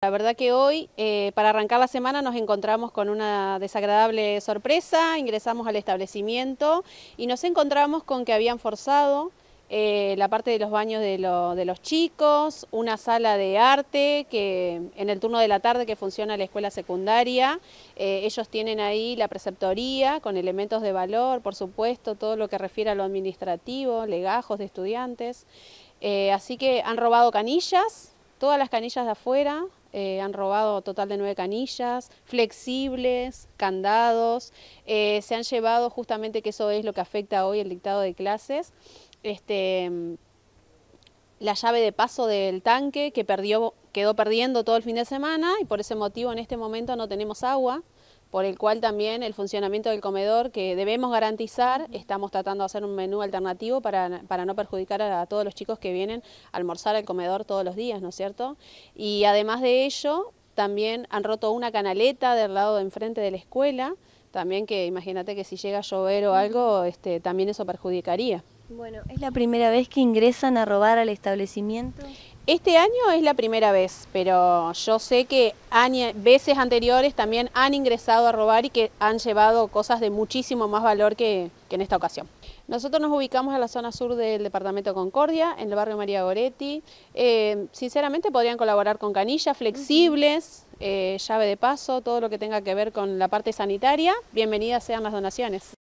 La verdad que hoy, eh, para arrancar la semana, nos encontramos con una desagradable sorpresa, ingresamos al establecimiento y nos encontramos con que habían forzado eh, la parte de los baños de, los chicos, una sala de arte que en el turno de la tarde que funciona la escuela secundaria, eh, ellos tienen ahí la preceptoría con elementos de valor, por supuesto, todo lo que refiere a lo administrativo, legajos de estudiantes. así que han robado canillas, todas las canillas de afuera, eh, han robado total de nueve canillas, flexibles, candados, eh, se han llevado justamente que eso es lo que afecta hoy el dictado de clases, este, la llave de paso del tanque que perdió, quedó perdiendo todo el fin de semana y por ese motivo en este momento no tenemos agua por el cual también el funcionamiento del comedor que debemos garantizar, estamos tratando de hacer un menú alternativo para, no perjudicar a, todos los chicos que vienen a almorzar al comedor todos los días, ¿no es cierto? Y además de ello, también han roto una canaleta del lado de enfrente de la escuela, también que imagínate que si llega a llover o algo, este, también eso perjudicaría. Bueno, ¿es la primera vez que ingresan a robar al establecimiento? Este año es la primera vez, pero yo sé que veces anteriores también han ingresado a robar y que han llevado cosas de muchísimo más valor que, en esta ocasión. Nosotros nos ubicamos en la zona sur del departamento Concordia, en el barrio María Goretti. Eh, sinceramente podrían colaborar con canillas flexibles, eh, llave de paso, todo lo que tenga que ver con la parte sanitaria. Bienvenidas sean las donaciones.